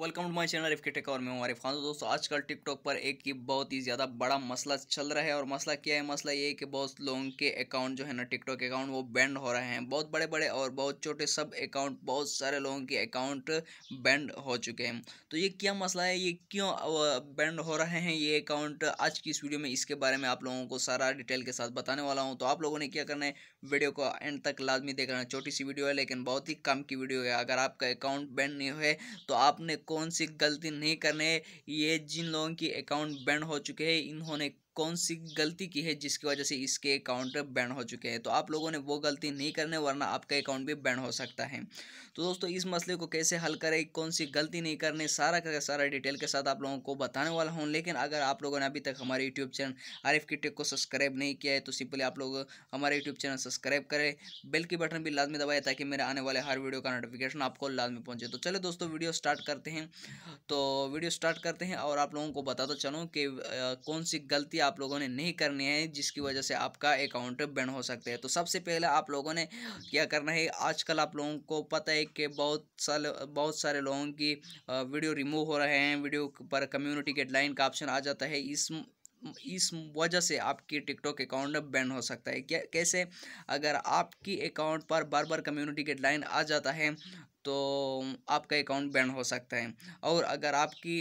welcome to my channel रिफ्के tech और मैं हूँ आरिफ खान दोस्तों आजकल टिकटॉक पर एक ही बहुत ही ज़्यादा बड़ा मसला चल रहा है और मसला क्या है मसला ये है कि बहुत लोगों के अकाउंट जो है ना टिकटॉक अकाउंट वो बैंड हो रहे हैं बहुत बड़े बड़े और बहुत छोटे सब अकाउंट बहुत सारे लोगों के अकाउंट बैंड हो चुके हैं तो ये क्या मसला है ये क्यों बैंड हो रहे हैं ये अकाउंट आज की इस वीडियो में इसके बारे में आप लोगों को सारा डिटेल के साथ बताने वाला हूँ तो आप लोगों ने क्या करना है वीडियो को एंड तक लाजमी देख रहे छोटी सी वीडियो है लेकिन बहुत ही कम की वीडियो है अगर आपका अकाउंट बैंड नहीं हुए तो आपने कौन सी गलती नहीं करने ये जिन लोगों की अकाउंट बैंड हो चुके हैं इन्होंने कौन सी गलती की है जिसकी वजह से इसके अकाउंट बैन हो चुके हैं तो आप लोगों ने वो गलती नहीं करने वरना आपका अकाउंट भी बैन हो सकता है तो दोस्तों इस मसले को कैसे हल करें कौन सी गलती नहीं करने सारा का सारा डिटेल के साथ आप लोगों को बताने वाला हूं लेकिन अगर आप लोगों ने अभी तक हमारे यूट्यूब चैनल आरिफ की टेक को सब्सक्राइब नहीं किया है तो सिंपली आप लोग हमारे यूट्यूब चैनल सब्सक्राइब करें बेल की बटन भी लाजमी दबाए ताकि मेरे आने वाले हर वीडियो का नोटिफिकेशन आपको लाजमी पहुँचे तो चले दोस्तों वीडियो स्टार्ट करते हैं तो वीडियो स्टार्ट करते हैं और आप लोगों को बताता चलूँ कि कौन सी गलती आप लोगों ने नहीं करनी है जिसकी वजह से आपका अकाउंट बैन हो सकते हैं तो सबसे पहले आप लोगों ने क्या करना है आजकल आप लोगों को पता है कि बहुत साल बहुत सारे लोगों की वीडियो रिमूव हो रहे हैं वीडियो पर कम्युनिटी गाइडलाइन का ऑप्शन आ जाता है इस इस वजह से आपकी टिकटॉक अकाउंट बैन हो सकता है क्या कैसे अगर आपकी अकाउंट पर बार बार कम्युनिटी लाइन आ जाता है तो आपका अकाउंट बैन हो सकता है और अगर आपकी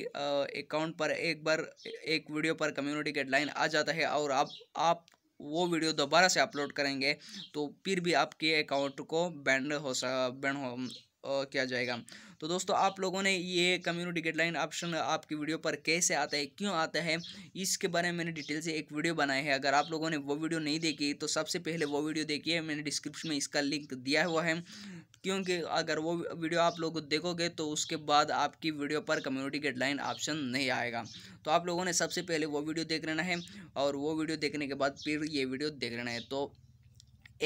अकाउंट पर एक बार एक वीडियो पर कम्युनिटी लाइन आ जाता है और आप आप वो वीडियो दोबारा से अपलोड करेंगे तो फिर भी आपके अकाउंट को बैंड हो बैन हो किया जाएगा तो दोस्तों आप लोगों ने ये कम्युनिटी गाइडलाइन ऑप्शन आपकी वीडियो पर कैसे आता है क्यों आता है इसके बारे में मैंने डिटेल से एक वीडियो बनाया है अगर आप लोगों ने वो वीडियो नहीं देखी तो सबसे पहले वो वीडियो देखिए मैंने डिस्क्रिप्शन में इसका लिंक दिया हुआ है क्योंकि अगर वो वीडियो आप लोग देखोगे तो उसके बाद आपकी वीडियो पर कम्युनिटी गाइडलाइन ऑप्शन नहीं आएगा तो आप लोगों ने सबसे पहले वो वीडियो देख लेना है और वो वीडियो देखने के बाद फिर ये वीडियो देख लेना है तो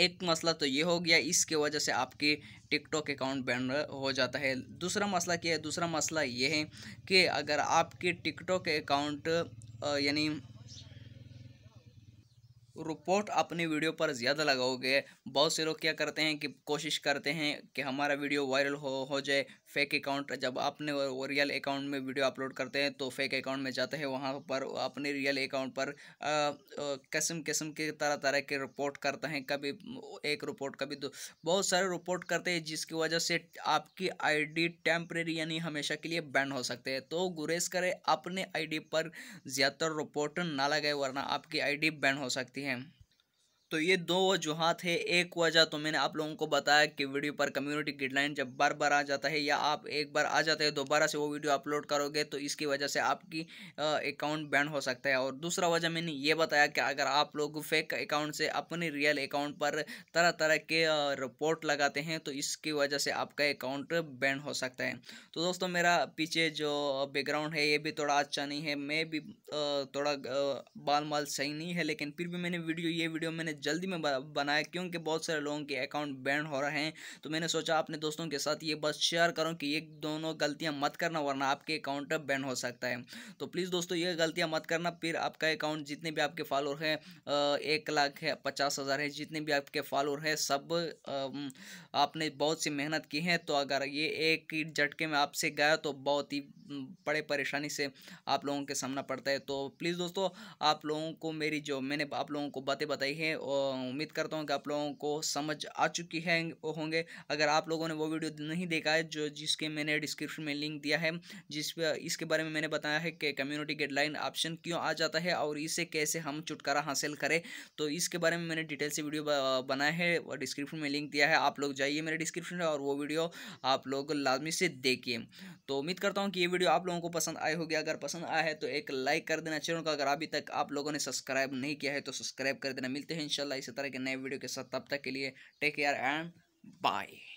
एक मसला तो ये हो गया इसके वजह से आपके टिकटॉक अकाउंट बैन हो जाता है दूसरा मसला क्या है दूसरा मसला ये है कि अगर आपके टिकटॉक अकाउंट यानी रिपोर्ट अपनी वीडियो पर ज़्यादा लगाओगे बहुत से लोग क्या करते हैं कि कोशिश करते हैं कि हमारा वीडियो वायरल हो हो जाए फेक अकाउंट जब आपने रियल अकाउंट में वीडियो अपलोड करते हैं तो फेक अकाउंट में जाते हैं वहाँ पर अपने रियल अकाउंट पर कसम किस्म के तरह तरह के रिपोर्ट करते हैं कभी एक रिपोर्ट कभी दो बहुत सारे रिपोर्ट करते हैं जिसकी वजह से आपकी डी टेम्प्रेरी यानी हमेशा के लिए बैन हो सकते हैं तो गुरेज करें अपने डी पर ज़्यादातर रिपोर्ट ना लगाए वरना आपकी डी बैन हो सकती है him तो ये दो वजूहत है एक वजह तो मैंने आप लोगों को बताया कि वीडियो पर कम्युनिटी गाइडलाइन जब बार बार आ जाता है या आप एक बार आ जाते हैं दोबारा से वो वीडियो अपलोड करोगे तो इसकी वजह से आपकी अकाउंट बैन हो सकता है और दूसरा वजह मैंने ये बताया कि अगर आप लोग फेक अकाउंट से अपने रियल अकाउंट पर तरह तरह के रिपोर्ट लगाते हैं तो इसकी वजह से आपका अकाउंट बैन हो सकता है तो दोस्तों मेरा पीछे जो बैकग्राउंड है ये भी थोड़ा अच्छा नहीं है मैं भी थोड़ा बाल माल सही नहीं है लेकिन फिर भी मैंने वीडियो ये वीडियो मैंने जल्दी में बनाया क्योंकि बहुत सारे लोगों के अकाउंट बैन हो रहे हैं तो मैंने सोचा अपने दोस्तों के साथ ये बस शेयर करूँ कि ये दोनों गलतियाँ मत करना वरना आपके अकाउंट बैन हो सकता है तो प्लीज़ दोस्तों ये गलतियाँ मत करना फिर आपका अकाउंट जितने भी आपके फॉलोअर हैं एक लाख है पचास हज़ार है जितने भी आपके फॉलोअर हैं सब आपने बहुत सी मेहनत की है तो अगर ये एक ही झटके में आपसे गया तो बहुत ही बड़े परेशानी से आप लोगों के सामना पड़ता है तो प्लीज़ दोस्तों आप लोगों को मेरी जो मैंने आप लोगों को बातें बताई हैं उम्मीद करता हूँ कि आप लोगों को समझ आ चुकी है होंगे अगर आप लोगों ने वो वीडियो नहीं देखा है जो जिसके मैंने डिस्क्रिप्शन में लिंक दिया है जिस इसके बारे में मैंने बताया है कि कम्युनिटी गाइडलाइन ऑप्शन क्यों आ जाता है और इसे कैसे हम छुटकारा हासिल करें तो इसके बारे में मैंने डिटेल से वीडियो बनाया है और डिस्क्रिप्शन में लिंक दिया है आप लोग जाइए मेरे डिस्क्रिप्शन में और वो वीडियो आप लोग लाजमी से देखिए तो उम्मीद करता हूँ कि ये वीडियो आप लोगों को पसंद आई होगी अगर पसंद आया है तो एक लाइक कर देना चैनल को अगर अभी तक आप लोगों ने सब्सक्राइब नहीं किया है तो सब्सक्राइब कर देना मिलते हैं इंशाल्लाह इसी तरह के नए वीडियो के साथ तब तक के लिए टेक केयर एंड बाय